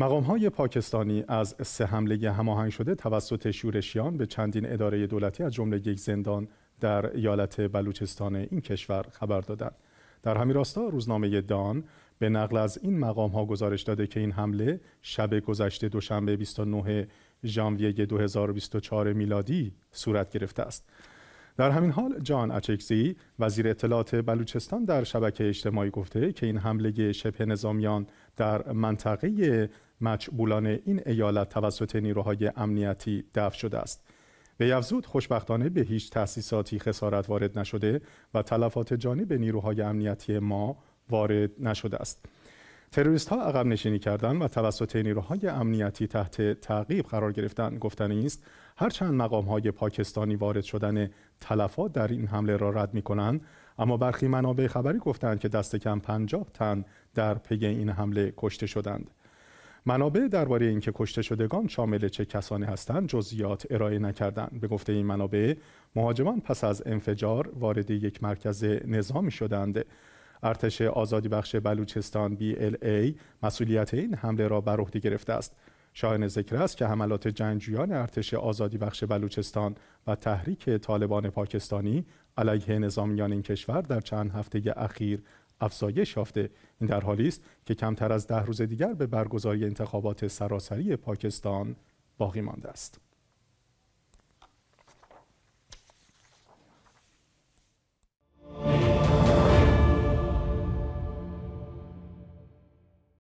مقام های پاکستانی از سه حمله هماهنگ شده توسط شورشیان به چندین اداره دولتی از جمله یک زندان در ایالت بلوچستان این کشور خبر دادند. در همین راستا روزنامه دان به نقل از این مقام ها گزارش داده که این حمله شب گذشته دوشنبه 29 ژانویه 2024 میلادی صورت گرفته است. در همین حال جان اچکزی وزیر اطلاعات بلوچستان در شبکه اجتماعی گفته که این حمله شبه نظامیان در منطقه مچبولان این ایالت توسط نیروهای امنیتی دفع شده است. به یفزود خوشبختانه به هیچ تأسیساتی خسارت وارد نشده و تلفات جانی به نیروهای امنیتی ما وارد نشده است. تروریست ها عقب نشینی کردند و توسط نیروهای امنیتی تحت تعقیب قرار گرفتند گفتنی است هرچند مقام های پاکستانی وارد شدن تلفات در این حمله را رد می کنند اما برخی منابع خبری گفتند که دست کم 50 تن در پی این حمله کشته شدند منابع درباره اینکه کشته شدگان شامل چه کسانی هستند جزئیات ارائه نکردند به گفته این منابع مهاجمان پس از انفجار وارد یک مرکز نظامی شدند ارتش آزادی بخش بلوچستان BLA مسئولیت این حمله را بر عهده گرفته است. شاهن ذکر است که حملات جنگجویان ارتش آزادی بخش بلوچستان و تحریک طالبان پاکستانی علیه نظامیان این کشور در چند هفته اخیر افزایش یافته این در حالی است که کمتر از ده روز دیگر به برگزاری انتخابات سراسری پاکستان باقی مانده است